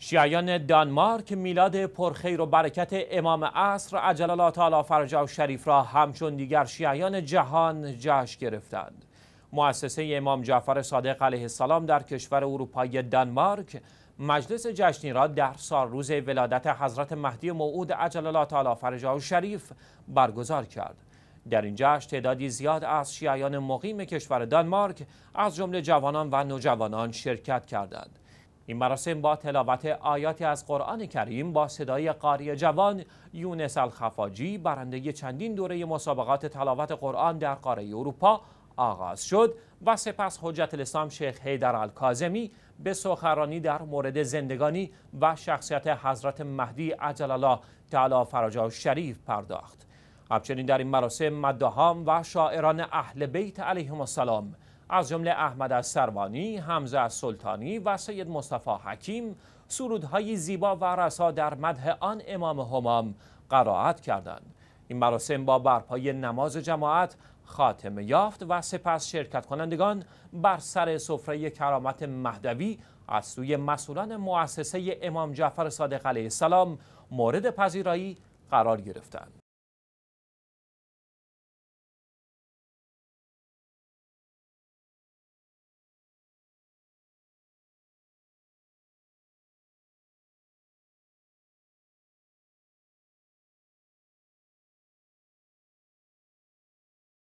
شیعیان دانمارک میلاد پرخیر و برکت امام عصر عجل الله تعالی و شریف را همچون دیگر شیعیان جهان جشن گرفتند مؤسسه امام جعفر صادق علیه السلام در کشور اروپایی دانمارک مجلس جشنی را در سال روز ولادت حضرت مهدی موعود عجل الله تعالی و شریف برگزار کرد در این جشن تعدادی زیاد از شیعیان مقیم کشور دانمارک از جمله جوانان و نوجوانان شرکت کردند این مراسم با تلاوت آیاتی از قرآن کریم با صدای قاری جوان یونس الخفاجی برنده چندین دوره مسابقات تلاوت قرآن در قاره اروپا آغاز شد و سپس حجت الاسلام شیخ حیدر الکازمی به سخرانی در مورد زندگانی و شخصیت حضرت مهدی عجل الله تعالی فرجا شریف پرداخت همچنین در این مراسم مدهام و شاعران اهل بیت علیهم السلام از جمله احمد از سروانی، حمزه از سلطانی و سید مصطفی حکیم سرودهای زیبا و رسا در مده آن امام همام قرائت کردند. این مراسم با برپای نماز جماعت خاتمه یافت و سپس شرکت کنندگان بر سر سفره کرامت مهدوی از سوی مسئولان مؤسسه امام جعفر صادق علیه السلام مورد پذیرایی قرار گرفتند.